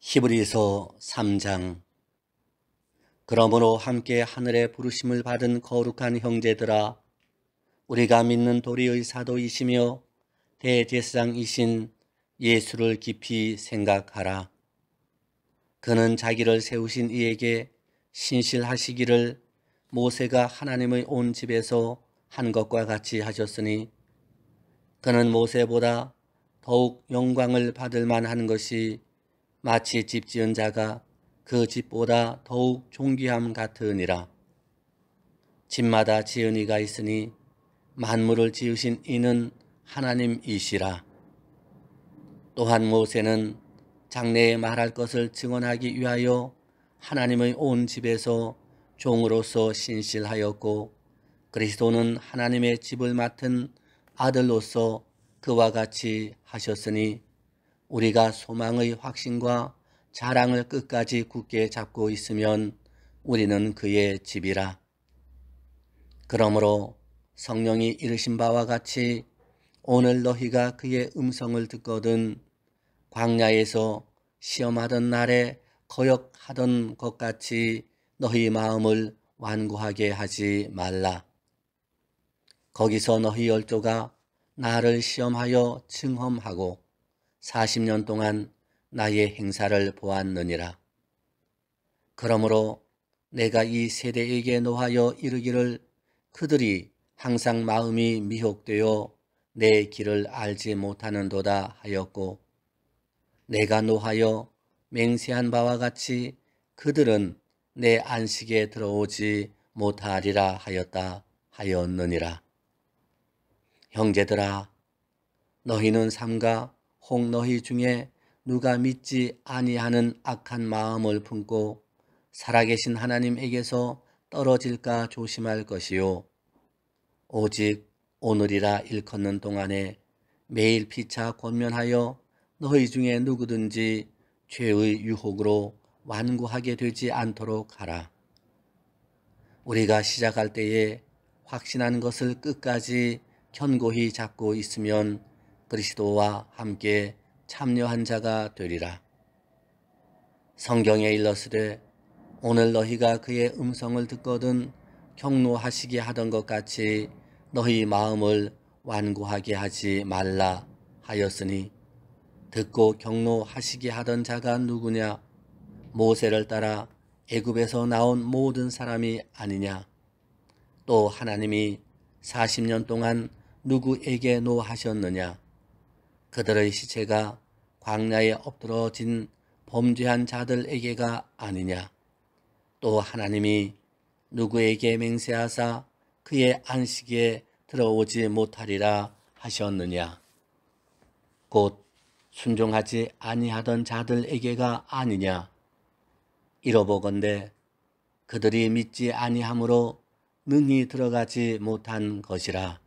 히브리서 3장 그러므로 함께 하늘의 부르심을 받은 거룩한 형제들아 우리가 믿는 도리의 사도이시며 대제사장이신 예수를 깊이 생각하라. 그는 자기를 세우신 이에게 신실하시기를 모세가 하나님의 온 집에서 한 것과 같이 하셨으니 그는 모세보다 더욱 영광을 받을 만한 것이 마치 집 지은 자가 그 집보다 더욱 존귀함 같으니라. 집마다 지은 이가 있으니 만물을 지으신 이는 하나님이시라. 또한 모세는 장래에 말할 것을 증언하기 위하여 하나님의 온 집에서 종으로서 신실하였고 그리스도는 하나님의 집을 맡은 아들로서 그와 같이 하셨으니 우리가 소망의 확신과 자랑을 끝까지 굳게 잡고 있으면 우리는 그의 집이라. 그러므로 성령이 이르신 바와 같이 오늘 너희가 그의 음성을 듣거든 광야에서 시험하던 날에 거역하던 것 같이 너희 마음을 완고하게 하지 말라. 거기서 너희 열조가 나를 시험하여 증험하고 40년 동안 나의 행사를 보았느니라. 그러므로 내가 이 세대에게 노하여 이르기를 그들이 항상 마음이 미혹되어 내 길을 알지 못하는도다 하였고 내가 노하여 맹세한 바와 같이 그들은 내 안식에 들어오지 못하리라 하였다 하였느니라. 형제들아 너희는 삼가 혹 너희 중에 누가 믿지 아니하는 악한 마음을 품고 살아계신 하나님에게서 떨어질까 조심할 것이요. 오직 오늘이라 일컫는 동안에 매일 피차 권면하여 너희 중에 누구든지 죄의 유혹으로 완구하게 되지 않도록 하라. 우리가 시작할 때에 확신한 것을 끝까지 견고히 잡고 있으면 그리스도와 함께 참여한 자가 되리라. 성경에 일러스되 오늘 너희가 그의 음성을 듣거든 경로하시게 하던 것 같이 너희 마음을 완고하게 하지 말라 하였으니 듣고 경로하시게 하던 자가 누구냐 모세를 따라 애굽에서 나온 모든 사람이 아니냐 또 하나님이 40년 동안 누구에게 노하셨느냐 그들의 시체가 광야에 엎드러진 범죄한 자들에게가 아니냐. 또 하나님이 누구에게 맹세하사 그의 안식에 들어오지 못하리라 하셨느냐. 곧 순종하지 아니하던 자들에게가 아니냐. 잃어보건대 그들이 믿지 아니함으로 능히 들어가지 못한 것이라.